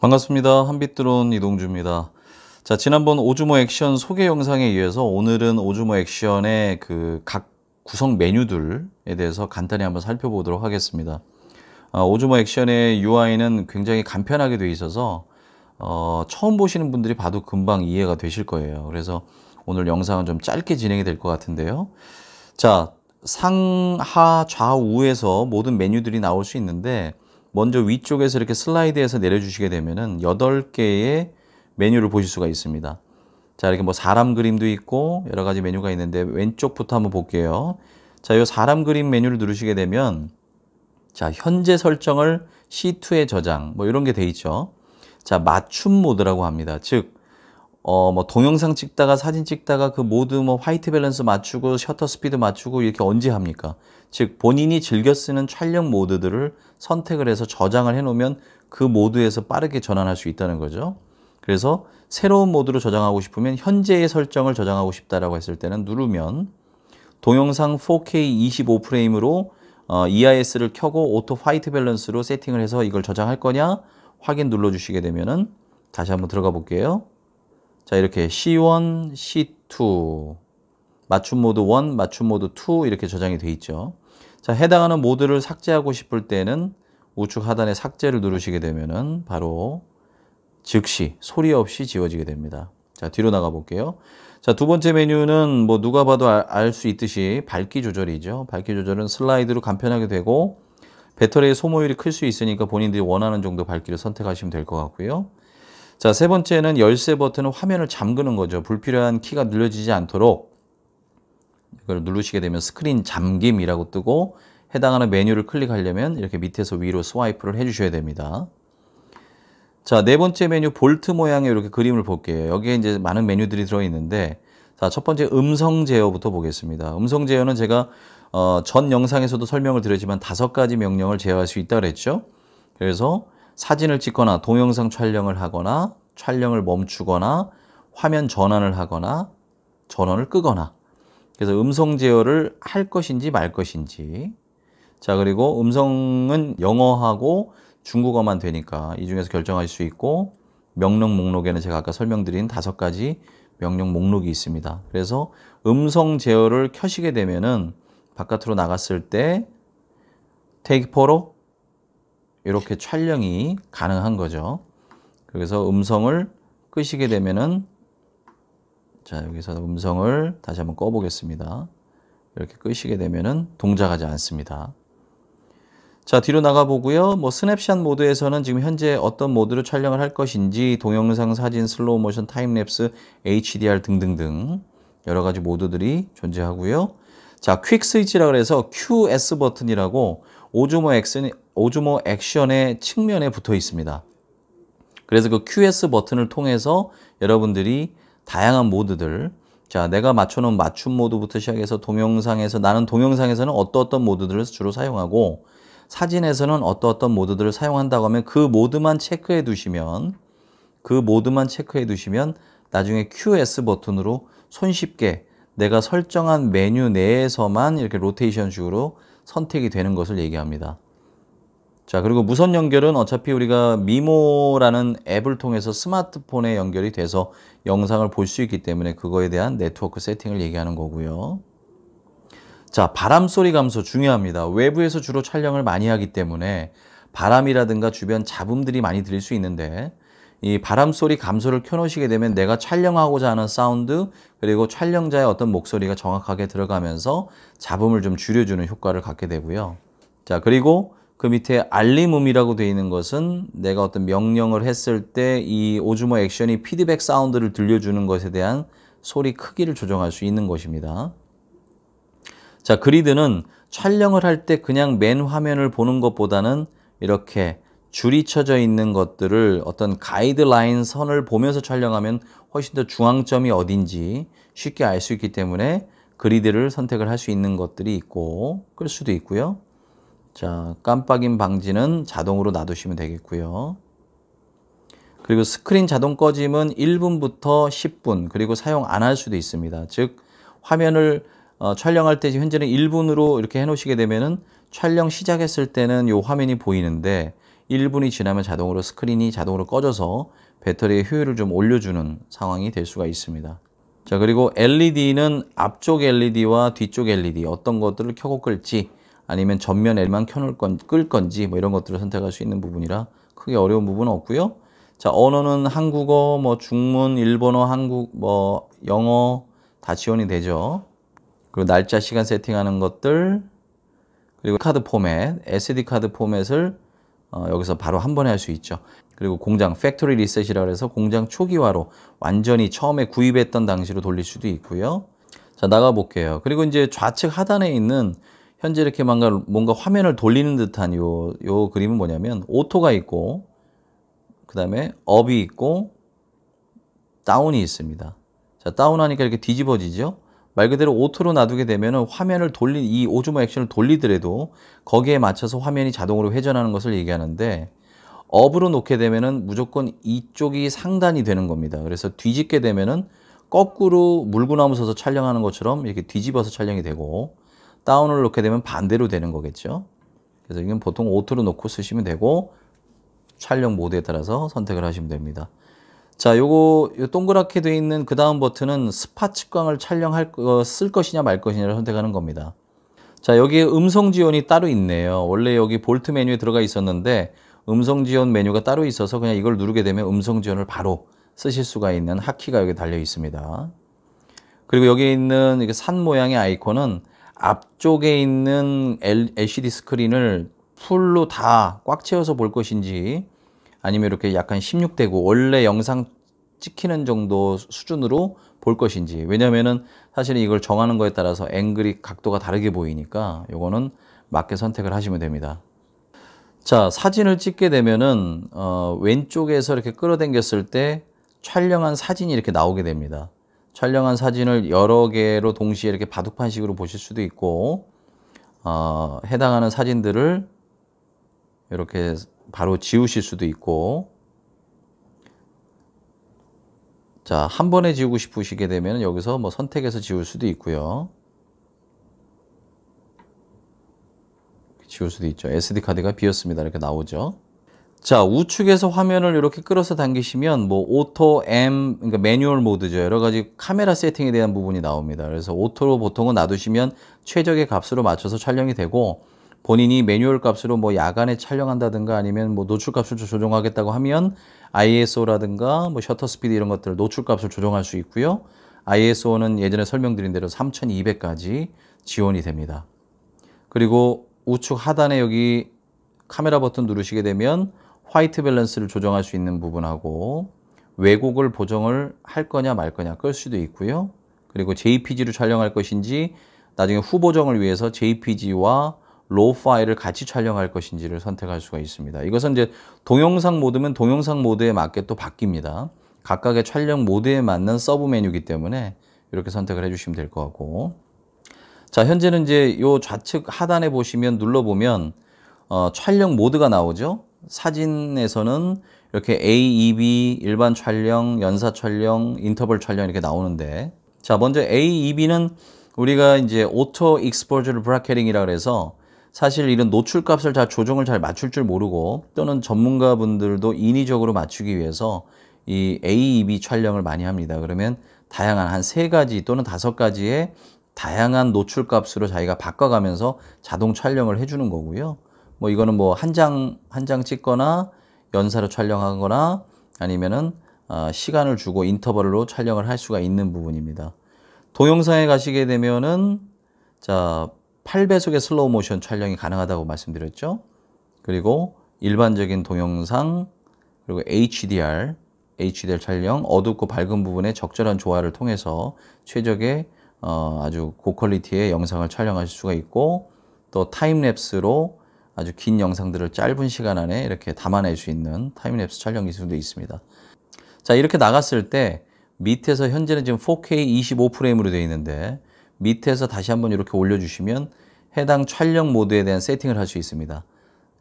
반갑습니다. 한빛드론 이동주입니다. 자, 지난번 오즈모 액션 소개 영상에 의해서 오늘은 오즈모 액션의 그 각 구성 메뉴들에 대해서 간단히 한번 살펴보도록 하겠습니다. 아, 오즈모 액션의 UI는 굉장히 간편하게 되어 있어서 어, 처음 보시는 분들이 봐도 금방 이해가 되실 거예요. 그래서 오늘 영상은 좀 짧게 진행이 될 것 같은데요. 자, 상하 좌우에서 모든 메뉴들이 나올 수 있는데 먼저 위쪽에서 이렇게 슬라이드해서 내려주시게 되면은 8개의 메뉴를 보실 수가 있습니다. 자, 이렇게 뭐 사람 그림도 있고 여러 가지 메뉴가 있는데 왼쪽부터 한번 볼게요. 자, 이 사람 그림 메뉴를 누르시게 되면 자, 현재 설정을 C2에 저장 뭐 이런 게 돼 있죠. 자, 맞춤 모드라고 합니다. 즉 어, 뭐 동영상 찍다가 사진 찍다가 그 모두 뭐 화이트 밸런스 맞추고 셔터 스피드 맞추고 이렇게 언제 합니까? 즉 본인이 즐겨 쓰는 촬영 모드들을 선택을 해서 저장을 해 놓으면 그 모드에서 빠르게 전환할 수 있다는 거죠. 그래서 새로운 모드로 저장하고 싶으면 현재의 설정을 저장하고 싶다라고 했을 때는 누르면 동영상 4K 25프레임으로 EIS를 켜고 오토 화이트 밸런스로 세팅을 해서 이걸 저장할 거냐 확인 눌러 주시게 되면은 다시 한번 들어가 볼게요. 자, 이렇게 C1, C2, 맞춤 모드 1, 맞춤 모드 2 이렇게 저장이 되어 있죠. 자, 해당하는 모드를 삭제하고 싶을 때는 우측 하단에 삭제를 누르시게 되면은 바로 즉시 소리 없이 지워지게 됩니다. 자, 뒤로 나가 볼게요. 자, 두 번째 메뉴는 뭐 누가 봐도 알 수 있듯이 밝기 조절이죠. 밝기 조절은 슬라이드로 간편하게 되고 배터리의 소모율이 클 수 있으니까 본인들이 원하는 정도 밝기를 선택하시면 될 것 같고요. 자, 세 번째는 열쇠 버튼은 화면을 잠그는 거죠. 불필요한 키가 눌려지지 않도록 이걸 누르시게 되면 스크린 잠김이라고 뜨고 해당하는 메뉴를 클릭하려면 이렇게 밑에서 위로 스와이프를 해주셔야 됩니다. 자, 네 번째 메뉴 볼트 모양의 이렇게 그림을 볼게요. 여기에 이제 많은 메뉴들이 들어있는데 자, 첫 번째 음성 제어부터 보겠습니다. 음성 제어는 제가 어, 전 영상에서도 설명을 드렸지만 다섯 가지 명령을 제어할 수 있다 그랬죠. 그래서 사진을 찍거나 동영상 촬영을 하거나 촬영을 멈추거나 화면 전환을 하거나 전원을 끄거나 그래서 음성 제어를 할 것인지 말 것인지 자 그리고 음성은 영어하고 중국어만 되니까 이 중에서 결정할수 있고 명령 목록에는 제가 아까 설명드린 다섯 가지 명령 목록이 있습니다. 그래서 음성 제어를 켜시게 되면은 바깥으로 나갔을 때 테이크 포로 이렇게 촬영이 가능한 거죠. 그래서 음성을 끄시게 되면은 자 여기서 음성을 다시 한번 꺼 보겠습니다. 이렇게 끄시게 되면은 동작하지 않습니다. 자 뒤로 나가 보고요. 뭐 스냅샷 모드에서는 지금 현재 어떤 모드로 촬영을 할 것인지 동영상, 사진, 슬로우 모션, 타임랩스, HDR 등등등 여러 가지 모드들이 존재하고요. 자, 퀵 스위치라 그래서 QS 버튼이라고 오즈모 X는 오즈모 액션의 측면에 붙어 있습니다. 그래서 그 QS 버튼을 통해서 여러분들이 다양한 모드들 자 내가 맞춰놓은 맞춤 모드부터 시작해서 동영상에서 나는 동영상에서는 어떠어떤 모드들을 주로 사용하고 사진에서는 어떠어떤 모드들을 사용한다고 하면 그 모드만 체크해 두시면 그 모드만 체크해 두시면 나중에 QS 버튼으로 손쉽게 내가 설정한 메뉴 내에서만 이렇게 로테이션식으로 선택이 되는 것을 얘기합니다. 자 그리고 무선 연결은 어차피 우리가 미모라는 앱을 통해서 스마트폰에 연결이 돼서 영상을 볼 수 있기 때문에 그거에 대한 네트워크 세팅을 얘기하는 거고요. 자 바람소리 감소 중요합니다. 외부에서 주로 촬영을 많이 하기 때문에 바람이라든가 주변 잡음들이 많이 들릴 수 있는데 이 바람소리 감소를 켜놓으시게 되면 내가 촬영하고자 하는 사운드 그리고 촬영자의 어떤 목소리가 정확하게 들어가면서 잡음을 좀 줄여주는 효과를 갖게 되고요. 자 그리고 그 밑에 알림음이라고 되어 있는 것은 내가 어떤 명령을 했을 때 이 오즈모 액션이 피드백 사운드를 들려주는 것에 대한 소리 크기를 조정할 수 있는 것입니다. 자, 그리드는 촬영을 할 때 그냥 맨 화면을 보는 것보다는 이렇게 줄이 쳐져 있는 것들을 어떤 가이드라인 선을 보면서 촬영하면 훨씬 더 중앙점이 어딘지 쉽게 알 수 있기 때문에 그리드를 선택을 할 수 있는 것들이 있고 그럴 수도 있고요. 자, 깜빡임 방지는 자동으로 놔두시면 되겠고요. 그리고 스크린 자동 꺼짐은 1분부터 10분, 그리고 사용 안 할 수도 있습니다. 즉, 화면을 어, 촬영할 때 현재는 1분으로 이렇게 해 놓으시게 되면은 촬영 시작했을 때는 이 화면이 보이는데 1분이 지나면 자동으로 스크린이 자동으로 꺼져서 배터리의 효율을 좀 올려주는 상황이 될 수가 있습니다. 자 그리고 LED는 앞쪽 LED와 뒤쪽 LED 어떤 것들을 켜고 끌지 아니면 전면 L만 켜놓을 건, 끌 건지 뭐 이런 것들을 선택할 수 있는 부분이라 크게 어려운 부분은 없고요. 자, 언어는 한국어, 뭐 중문, 일본어, 한국, 뭐 영어 다 지원이 되죠. 그리고 날짜, 시간 세팅하는 것들, 그리고 카드 포맷, SD 카드 포맷을 어, 여기서 바로 한 번에 할 수 있죠. 그리고 공장 팩토리 리셋이라 해서 공장 초기화로 완전히 처음에 구입했던 당시로 돌릴 수도 있고요. 자, 나가 볼게요. 그리고 이제 좌측 하단에 있는 현재 이렇게 뭔가, 뭔가 화면을 돌리는 듯한 요, 요 그림은 뭐냐면 오토가 있고 그 다음에 업이 있고 다운이 있습니다. 자, 다운하니까 이렇게 뒤집어지죠? 말 그대로 오토로 놔두게 되면 화면을 돌린, 이 오즈모 액션을 돌리더라도 거기에 맞춰서 화면이 자동으로 회전하는 것을 얘기하는데 업으로 놓게 되면은 무조건 이쪽이 상단이 되는 겁니다. 그래서 뒤집게 되면은 거꾸로 물구나무 서서 촬영하는 것처럼 이렇게 뒤집어서 촬영이 되고 다운을 놓게 되면 반대로 되는 거겠죠. 그래서 이건 보통 오토로 놓고 쓰시면 되고 촬영 모드에 따라서 선택을 하시면 됩니다. 자, 요거 요 동그랗게 돼 있는 그 다음 버튼은 스팟 측광을 촬영할 거, 쓸 것이냐 말 것이냐를 선택하는 겁니다. 자, 여기에 음성 지원이 따로 있네요. 원래 여기 볼트 메뉴에 들어가 있었는데 음성 지원 메뉴가 따로 있어서 그냥 이걸 누르게 되면 음성 지원을 바로 쓰실 수가 있는 하키가 여기 달려 있습니다. 그리고 여기 있는 산 모양의 아이콘은 앞쪽에 있는 LCD 스크린을 풀로 다 꽉 채워서 볼 것인지 아니면 이렇게 약간 16대고 원래 영상 찍히는 정도 수준으로 볼 것인지 왜냐면은 사실 이걸 정하는 거에 따라서 앵글이 각도가 다르게 보이니까 요거는 맞게 선택을 하시면 됩니다 자 사진을 찍게 되면은 어, 왼쪽에서 이렇게 끌어당겼을 때 촬영한 사진이 이렇게 나오게 됩니다 촬영한 사진을 여러 개로 동시에 이렇게 바둑판식으로 보실 수도 있고 어, 해당하는 사진들을 이렇게 바로 지우실 수도 있고 자, 한 번에 지우고 싶으시게 되면 여기서 뭐 선택해서 지울 수도 있고요. 지울 수도 있죠. SD 카드가 비었습니다. 이렇게 나오죠. 자 우측에서 화면을 이렇게 끌어서 당기시면 뭐 오토, M, 그러니까 매뉴얼 모드죠 여러 가지 카메라 세팅에 대한 부분이 나옵니다 그래서 오토로 보통은 놔두시면 최적의 값으로 맞춰서 촬영이 되고 본인이 매뉴얼 값으로 뭐 야간에 촬영한다든가 아니면 뭐 노출 값을 조정하겠다고 하면 ISO라든가 뭐 셔터 스피드 이런 것들 노출 값을 조정할 수 있고요 ISO는 예전에 설명드린 대로 3200까지 지원이 됩니다 그리고 우측 하단에 여기 카메라 버튼 누르시게 되면 화이트 밸런스를 조정할 수 있는 부분하고 왜곡을 보정을 할 거냐 말 거냐 끌 수도 있고요. 그리고 JPG로 촬영할 것인지 나중에 후보정을 위해서 JPG와 로우 파일을 같이 촬영할 것인지를 선택할 수가 있습니다. 이것은 이제 동영상 모드면 동영상 모드에 맞게 또 바뀝니다. 각각의 촬영 모드에 맞는 서브 메뉴이기 때문에 이렇게 선택을 해주시면 될 것 같고 자 현재는 이제 요 좌측 하단에 보시면 눌러보면 어, 촬영 모드가 나오죠. 사진에서는 이렇게 A, EB, 일반 촬영, 연사 촬영, 인터벌 촬영 이렇게 나오는데 자 먼저 A, EB는 우리가 이제 오토 익스포저를 브라켓팅이라고 해서 사실 이런 노출 값을 다 조정을 잘 맞출 줄 모르고 또는 전문가분들도 인위적으로 맞추기 위해서 이 A, EB 촬영을 많이 합니다. 그러면 다양한 한 세 가지 또는 다섯 가지의 다양한 노출 값으로 자기가 바꿔가면서 자동 촬영을 해주는 거고요. 뭐 이거는 뭐 한 장 한 장 찍거나 연사로 촬영하거나 아니면은 아, 시간을 주고 인터벌로 촬영을 할 수가 있는 부분입니다. 동영상에 가시게 되면은 자 8배속의 슬로우 모션 촬영이 가능하다고 말씀드렸죠. 그리고 일반적인 동영상 그리고 HDR HDR 촬영 어둡고 밝은 부분에 적절한 조화를 통해서 최적의 어, 아주 고퀄리티의 영상을 촬영하실 수가 있고 또 타임랩스로 아주 긴 영상들을 짧은 시간 안에 이렇게 담아낼 수 있는 타임랩스 촬영 기술도 있습니다. 자 이렇게 나갔을 때 밑에서 현재는 지금 4K 25프레임으로 되어 있는데 밑에서 다시 한번 이렇게 올려주시면 해당 촬영 모드에 대한 세팅을 할 수 있습니다.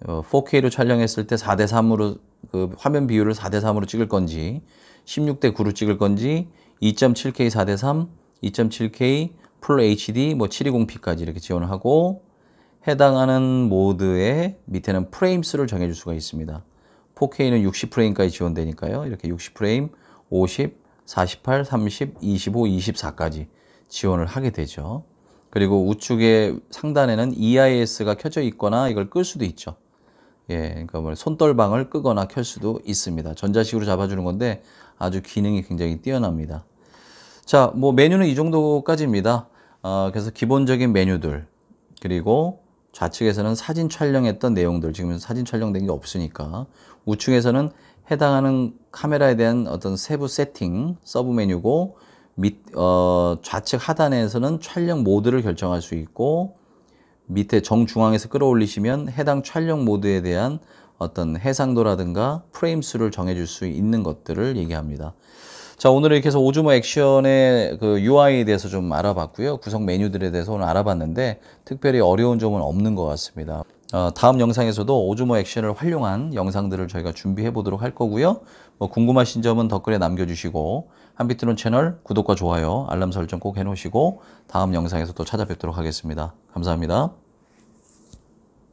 4K로 어, 촬영했을 때 4대3으로 그 화면 비율을 4대3으로 찍을 건지 16대9로 찍을 건지 2.7K 4대3, 2.7K 풀 HD 뭐 720p까지 이렇게 지원하고 해당하는 모드의 밑에는 프레임 수를 정해줄 수가 있습니다. 4K는 60프레임까지 지원되니까요. 이렇게 60프레임, 50, 48, 30, 25, 24까지 지원을 하게 되죠. 그리고 우측의 상단에는 EIS가 켜져 있거나 이걸 끌 수도 있죠. 예, 그러니까 뭐 손떨방을 끄거나 켤 수도 있습니다. 전자식으로 잡아주는 건데 아주 기능이 굉장히 뛰어납니다. 자, 뭐 메뉴는 이 정도까지입니다. 어, 그래서 기본적인 메뉴들 그리고 좌측에서는 사진 촬영했던 내용들, 지금 사진 촬영된 게 없으니까 우측에서는 해당하는 카메라에 대한 어떤 세부 세팅 서브 메뉴고 밑, 어, 좌측 하단에서는 촬영 모드를 결정할 수 있고 밑에 정중앙에서 끌어올리시면 해당 촬영 모드에 대한 어떤 해상도라든가 프레임 수를 정해줄 수 있는 것들을 얘기합니다. 자, 오늘은 해서 오즈모 액션의 그 UI에 대해서 좀 알아봤고요. 구성 메뉴들에 대해서 오늘 알아봤는데 특별히 어려운 점은 없는 것 같습니다. 어, 다음 영상에서도 오즈모 액션을 활용한 영상들을 저희가 준비해 보도록 할 거고요. 뭐 궁금하신 점은 댓글에 남겨주시고 한비트론 채널 구독과 좋아요, 알람 설정 꼭 해놓으시고 다음 영상에서 또 찾아뵙도록 하겠습니다. 감사합니다.